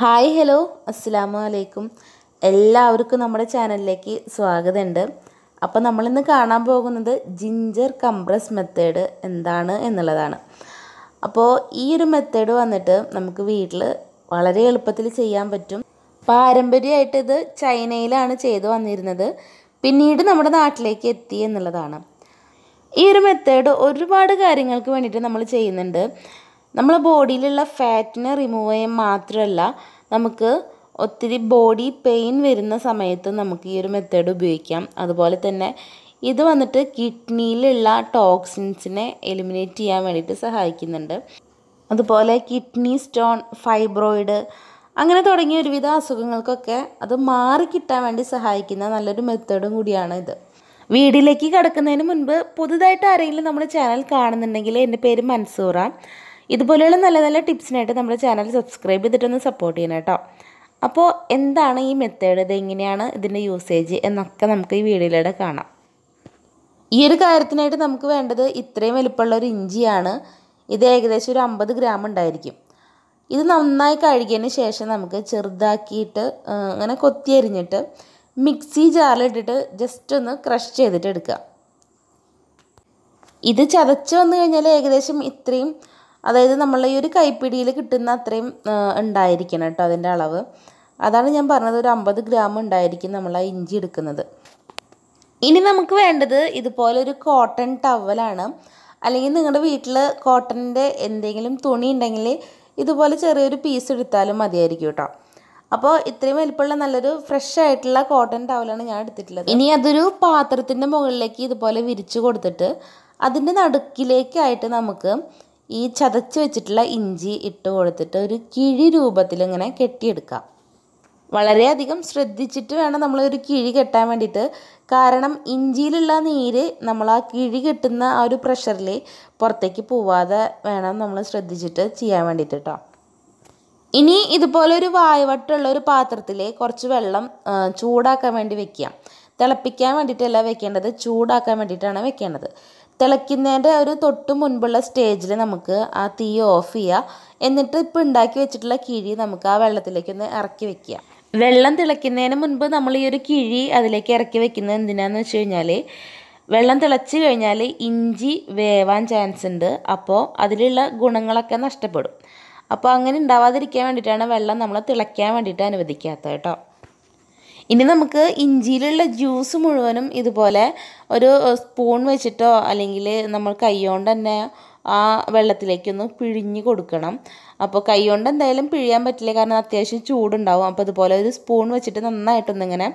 hi hello അസ്സലാമു അലൈക്കും എല്ലാവർക്കും നമ്മുടെ ചാനലിലേക്ക് സ്വാഗതമുണ്ട് അപ്പോൾ നമ്മളിന്ന് കാണാൻ പോകുന്നത് ജിഞ്ചർ കംപ്രസ് മെത്തേഡ് എന്താണ് എന്നുള്ളതാണ് അപ്പോൾ ഈ ഒരു മെത്തേഡ് വന്നിട്ട് നമുക്ക് വീട്ടിൽ വളരെ എളുപ്പത്തിൽ ചെയ്യാൻ പറ്റും പാരമ്പര്യമായിട്ട് ഇത് ചൈനയിലാണ് ചെയ്തു വന്നിരുന്നത് പിന്നീട് നമ്മുടെ നാട്ടിലേക്ക് എത്തി എന്നുള്ളതാണ് ഈ ഒരു മെത്തേഡ് ഒരുപാട് കാര്യങ്ങൾക്ക് വേണ്ടിയിട്ട് നമ്മൾ ചെയ്യുന്നുണ്ട് നമ്മളെ ബോഡിയിലുള്ള ഫാറ്റിനെ റിമൂവ് ചെയ്യാൻ മാത്രമല്ല നമുക്ക് ഒത്തിരി ബോഡി പെയിൻ വരുന്ന സമയത്ത് നമുക്ക് ഈ ഒരു മെത്തേഡ് ഉപയോഗിക്കാം അതുപോലെ തന്നെ ഇത് വന്നിട്ട് കിഡ്നിയിലുള്ള ടോക്സിൻസിനെ എലിമിനേറ്റ് ചെയ്യാൻ വേണ്ടിയിട്ട് സഹായിക്കുന്നുണ്ട് അതുപോലെ കിഡ്നി സ്റ്റോൺ ഫൈബ്രോയിഡ് അങ്ങനെ തുടങ്ങിയ ഒരുവിധ അസുഖങ്ങൾക്കൊക്കെ അത് മാറിക്കിട്ടാൻ വേണ്ടി സഹായിക്കുന്ന നല്ലൊരു മെത്തേഡും കൂടിയാണ് ഇത് വീഡിയോയിലേക്ക് കടക്കുന്നതിന് മുൻപ് പുതുതായിട്ട് ആരെങ്കിലും നമ്മുടെ ചാനൽ കാണുന്നുണ്ടെങ്കിൽ എൻ്റെ പേര് മൻസൂറ ഇതുപോലെയുള്ള നല്ല നല്ല ടിപ്സിനായിട്ട് നമ്മുടെ ചാനൽ സബ്സ്ക്രൈബ് ചെയ്തിട്ടൊന്ന് സപ്പോർട്ട് ചെയ്യണം കേട്ടോ അപ്പോൾ എന്താണ് ഈ മെത്തേഡ് ഇത് എങ്ങനെയാണ് ഇതിൻ്റെ യൂസേജ് എന്നൊക്കെ നമുക്ക് ഈ വീഡിയോയിലൂടെ കാണാം ഈ ഒരു കാര്യത്തിനായിട്ട് നമുക്ക് വേണ്ടത് ഇത്രയും വലുപ്പമുള്ള ഒരു ഇഞ്ചിയാണ് ഇത് ഏകദേശം ഒരു അമ്പത് ഗ്രാം ഉണ്ടായിരിക്കും ഇത് നന്നായി കഴുകിയതിന് ശേഷം നമുക്ക് ചെറുതാക്കിയിട്ട് അങ്ങനെ കൊത്തിയരിഞ്ഞിട്ട് മിക്സി ജാറിലിട്ടിട്ട് ജസ്റ്റ് ഒന്ന് ക്രഷ് ചെയ്തിട്ട് എടുക്കുക ഇത് ചതച്ച് വന്നു കഴിഞ്ഞാൽ ഏകദേശം ഇത്രയും അതായത് നമ്മൾ ഈ ഒരു കൈപ്പിടിയിൽ കിട്ടുന്ന അത്രയും ഉണ്ടായിരിക്കണം കേട്ടോ അതിൻ്റെ അളവ് അതാണ് ഞാൻ പറഞ്ഞത് ഒരു അമ്പത് ഗ്രാം ഉണ്ടായിരിക്കും നമ്മൾ ആ ഇഞ്ചി എടുക്കുന്നത് ഇനി നമുക്ക് വേണ്ടത് ഇതുപോലെ ഒരു കോട്ടൺ ടവലാണ് അല്ലെങ്കിൽ നിങ്ങളുടെ വീട്ടിൽ കോട്ടണിൻ്റെ എന്തെങ്കിലും തുണി ഉണ്ടെങ്കിൽ ഇതുപോലെ ചെറിയൊരു പീസ് എടുത്താലും മതിയായിരിക്കും കേട്ടോ അപ്പോൾ ഇത്രയും വലിപ്പമുള്ള നല്ലൊരു ഫ്രഷ് ആയിട്ടുള്ള കോട്ടൺ ടവലാണ് ഞാൻ എടുത്തിട്ടുള്ളത് ഇനി അതൊരു പാത്രത്തിൻ്റെ മുകളിലേക്ക് ഇതുപോലെ വിരിച്ചു കൊടുത്തിട്ട് അതിൻ്റെ നടുക്കിലേക്കായിട്ട് നമുക്ക് ഈ ചതച്ച് വെച്ചിട്ടുള്ള ഇഞ്ചി ഇട്ട് കൊടുത്തിട്ട് ഒരു കിഴി രൂപത്തിൽ ഇങ്ങനെ കെട്ടിയെടുക്കാം വളരെയധികം ശ്രദ്ധിച്ചിട്ട് വേണം നമ്മൾ ഒരു കിഴി കെട്ടാൻ വേണ്ടിയിട്ട് കാരണം ഇഞ്ചിയിലുള്ള നീര് നമ്മൾ ആ കിഴി കെട്ടുന്ന ആ ഒരു പ്രഷറിൽ പുറത്തേക്ക് പോവാതെ വേണം നമ്മൾ ശ്രദ്ധിച്ചിട്ട് ചെയ്യാൻ വേണ്ടിയിട്ട് കേട്ടോ ഇനി ഇതുപോലൊരു വായവട്ടുള്ള ഒരു പാത്രത്തിൽ കുറച്ച് വെള്ളം ചൂടാക്കാൻ വേണ്ടി വെക്കുക തിളപ്പിക്കാൻ വേണ്ടിയിട്ടല്ല വെക്കേണ്ടത് ചൂടാക്കാൻ വേണ്ടിയിട്ടാണ് വെക്കേണ്ടത് തിളയ്ക്കുന്നതിൻ്റെ ഒരു തൊട്ട് മുൻപുള്ള സ്റ്റേജിൽ നമുക്ക് ആ തീ ഓഫ് ചെയ്യുക എന്നിട്ട് ഇപ്പോൾ ഉണ്ടാക്കി വെച്ചിട്ടുള്ള കിഴി നമുക്ക് ആ വെള്ളത്തിലേക്ക് ഒന്ന് ഇറക്കി വെക്കുക വെള്ളം തിളയ്ക്കുന്നതിന് മുൻപ് നമ്മൾ ഈ ഒരു കിഴി അതിലേക്ക് ഇറക്കി വെക്കുന്നത് എന്തിനാന്ന് വെച്ച് കഴിഞ്ഞാൽ വെള്ളം തിളച്ച് കഴിഞ്ഞാൽ ഇഞ്ചി വേവാൻ ചാൻസ് ഉണ്ട് അപ്പോൾ അതിലുള്ള ഗുണങ്ങളൊക്കെ നഷ്ടപ്പെടും അപ്പോൾ അങ്ങനെ ഉണ്ടാവാതിരിക്കാൻ വേണ്ടിയിട്ടാണ് വെള്ളം നമ്മൾ തിളയ്ക്കാൻ വേണ്ടിയിട്ട് അനുവദിക്കാത്തത് കേട്ടോ ഇനി നമുക്ക് ഇഞ്ചിയിലുള്ള ജ്യൂസ് മുഴുവനും ഇതുപോലെ ഒരു സ്പൂൺ വെച്ചിട്ടോ അല്ലെങ്കിൽ നമ്മൾ കൈകൊണ്ട് തന്നെ ആ വെള്ളത്തിലേക്കൊന്ന് പിഴിഞ്ഞ് കൊടുക്കണം അപ്പോൾ കൈകൊണ്ട് എന്തായാലും പിഴിയാൻ പറ്റില്ല കാരണം അത്യാവശ്യം ചൂടുണ്ടാവും അപ്പോൾ ഇതുപോലെ ഒരു സ്പൂൺ വെച്ചിട്ട് നന്നായിട്ടൊന്നിങ്ങനെ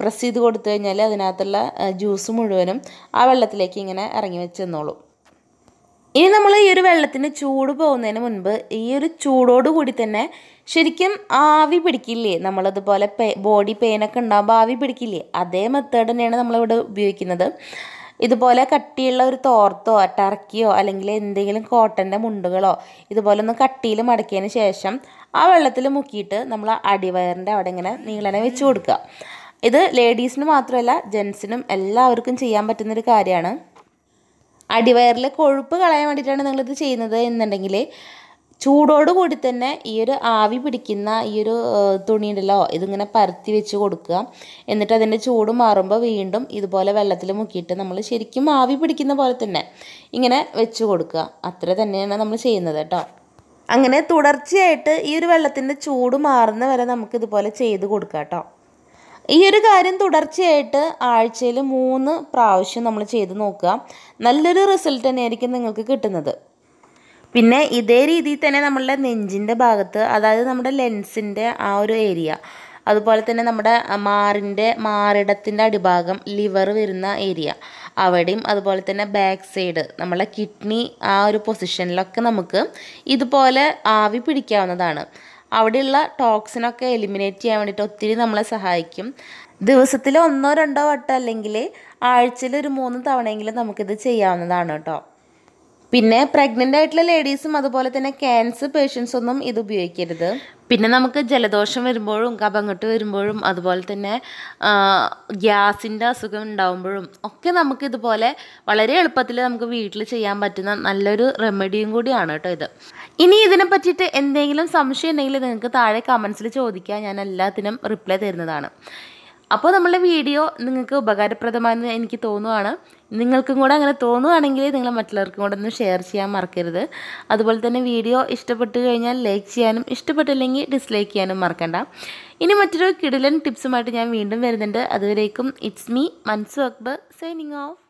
പ്രസ് ചെയ്ത് കൊടുത്തു കഴിഞ്ഞാൽ അതിനകത്തുള്ള ജ്യൂസ് മുഴുവനും ആ വെള്ളത്തിലേക്ക് ഇങ്ങനെ ഇറങ്ങി വെച്ചെന്നോളും ഇനി നമ്മൾ ഈ ഒരു വെള്ളത്തിന് ചൂട് പോകുന്നതിന് മുൻപ് ഈ ഒരു ചൂടോട് കൂടി തന്നെ ശരിക്കും ആവി പിടിക്കില്ലേ നമ്മളതുപോലെ പെ ബോഡി പെയിനൊക്കെ ഉണ്ടാകുമ്പോൾ ആവി പിടിക്കില്ലേ അതേ മെത്തേഡ് തന്നെയാണ് നമ്മളിവിടെ ഉപയോഗിക്കുന്നത് ഇതുപോലെ കട്ടിയുള്ള ഒരു തോർത്തോ ടർക്കിയോ അല്ലെങ്കിൽ എന്തെങ്കിലും കോട്ടൻ്റെ മുണ്ടുകളോ ഇതുപോലെ ഒന്ന് കട്ടിയിൽ മടക്കിയതിന് ശേഷം ആ വെള്ളത്തിൽ മുക്കിയിട്ട് നമ്മൾ അടിവയറിൻ്റെ അവിടെ ഇങ്ങനെ നീളനെ വെച്ച് കൊടുക്കുക ഇത് ലേഡീസിന് മാത്രമല്ല ജെൻസിനും എല്ലാവർക്കും ചെയ്യാൻ പറ്റുന്നൊരു കാര്യമാണ് അടിവയറിലെ കൊഴുപ്പ് കളയാൻ വേണ്ടിയിട്ടാണ് നിങ്ങളിത് ചെയ്യുന്നത് എന്നുണ്ടെങ്കിൽ ചൂടോട് കൂടി തന്നെ ഈ ഒരു ആവി പിടിക്കുന്ന ഈ ഒരു തുണി ഉണ്ടല്ലോ ഇതിങ്ങനെ പരത്തി വെച്ച് കൊടുക്കുക എന്നിട്ട് അതിൻ്റെ ചൂട് മാറുമ്പോൾ വീണ്ടും ഇതുപോലെ വെള്ളത്തിൽ മുക്കിയിട്ട് നമ്മൾ ശരിക്കും ആവി പിടിക്കുന്ന പോലെ തന്നെ ഇങ്ങനെ വെച്ച് കൊടുക്കുക അത്ര തന്നെയാണ് നമ്മൾ ചെയ്യുന്നത് കേട്ടോ അങ്ങനെ തുടർച്ചയായിട്ട് ഈ ഒരു വെള്ളത്തിൻ്റെ ചൂട് മാറുന്ന വരെ നമുക്കിതുപോലെ ചെയ്ത് കൊടുക്കാം കേട്ടോ ഈ ഒരു കാര്യം തുടർച്ചയായിട്ട് ആഴ്ചയിൽ മൂന്ന് പ്രാവശ്യം നമ്മൾ ചെയ്ത് നോക്കുക നല്ലൊരു റിസൾട്ട് തന്നെയായിരിക്കും നിങ്ങൾക്ക് കിട്ടുന്നത് പിന്നെ ഇതേ രീതിയിൽ തന്നെ നമ്മളുടെ നെഞ്ചിൻ്റെ ഭാഗത്ത് അതായത് നമ്മുടെ ലെൻസിൻ്റെ ആ ഒരു ഏരിയ അതുപോലെ തന്നെ നമ്മുടെ മാറിൻ്റെ മാറിടത്തിൻ്റെ അടിഭാഗം ലിവർ വരുന്ന ഏരിയ അവിടെയും അതുപോലെ തന്നെ ബാക്ക് സൈഡ് നമ്മളെ കിഡ്നി ആ ഒരു പൊസിഷനിലൊക്കെ നമുക്ക് ഇതുപോലെ ആവി പിടിക്കാവുന്നതാണ് അവിടെയുള്ള ടോക്സിനൊക്കെ എലിമിനേറ്റ് ചെയ്യാൻ വേണ്ടിയിട്ട് ഒത്തിരി നമ്മളെ സഹായിക്കും ദിവസത്തിൽ ഒന്നോ രണ്ടോ വട്ടം അല്ലെങ്കിൽ ആഴ്ചയിൽ ഒരു മൂന്ന് തവണയെങ്കിലും നമുക്കിത് ചെയ്യാവുന്നതാണ് കേട്ടോ പിന്നെ പ്രഗ്നന്റ് ആയിട്ടുള്ള ലേഡീസും അതുപോലെ തന്നെ ക്യാൻസർ പേഷ്യൻസ് ഒന്നും ഇത് ഉപയോഗിക്കരുത് പിന്നെ നമുക്ക് ജലദോഷം വരുമ്പോഴും കപങ്ങട്ട് വരുമ്പോഴും അതുപോലെ തന്നെ ഗ്യാസിൻ്റെ അസുഖം ഉണ്ടാകുമ്പോഴും ഒക്കെ നമുക്ക് ഇതുപോലെ വളരെ എളുപ്പത്തിൽ നമുക്ക് വീട്ടിൽ ചെയ്യാൻ പറ്റുന്ന നല്ലൊരു റെമഡിയും കൂടിയാണ് കേട്ടോ ഇത് ഇനി ഇതിനെ പറ്റിയിട്ട് എന്തെങ്കിലും സംശയം ഉണ്ടെങ്കിൽ നിങ്ങൾക്ക് താഴെ കമൻസിൽ ചോദിക്കാൻ ഞാൻ എല്ലാത്തിനും റിപ്ലൈ തരുന്നതാണ് അപ്പോൾ നമ്മളുടെ വീഡിയോ നിങ്ങൾക്ക് ഉപകാരപ്രദമാണെന്ന് എനിക്ക് തോന്നുവാണ് നിങ്ങൾക്കും കൂടെ അങ്ങനെ തോന്നുവാണെങ്കിൽ നിങ്ങൾ മറ്റുള്ളവർക്കും കൂടെ ഒന്ന് ഷെയർ ചെയ്യാൻ മറക്കരുത് അതുപോലെ തന്നെ വീഡിയോ ഇഷ്ടപ്പെട്ട് കഴിഞ്ഞാൽ ലൈക്ക് ചെയ്യാനും ഇഷ്ടപ്പെട്ടില്ലെങ്കിൽ ഡിസ്ലൈക്ക് ചെയ്യാനും മറക്കണ്ട ഇനി മറ്റൊരു കിടിലൻ ടിപ്സുമായിട്ട് ഞാൻ വീണ്ടും വരുന്നുണ്ട് അതുവരേക്കും it's me Mansu Akbar signing of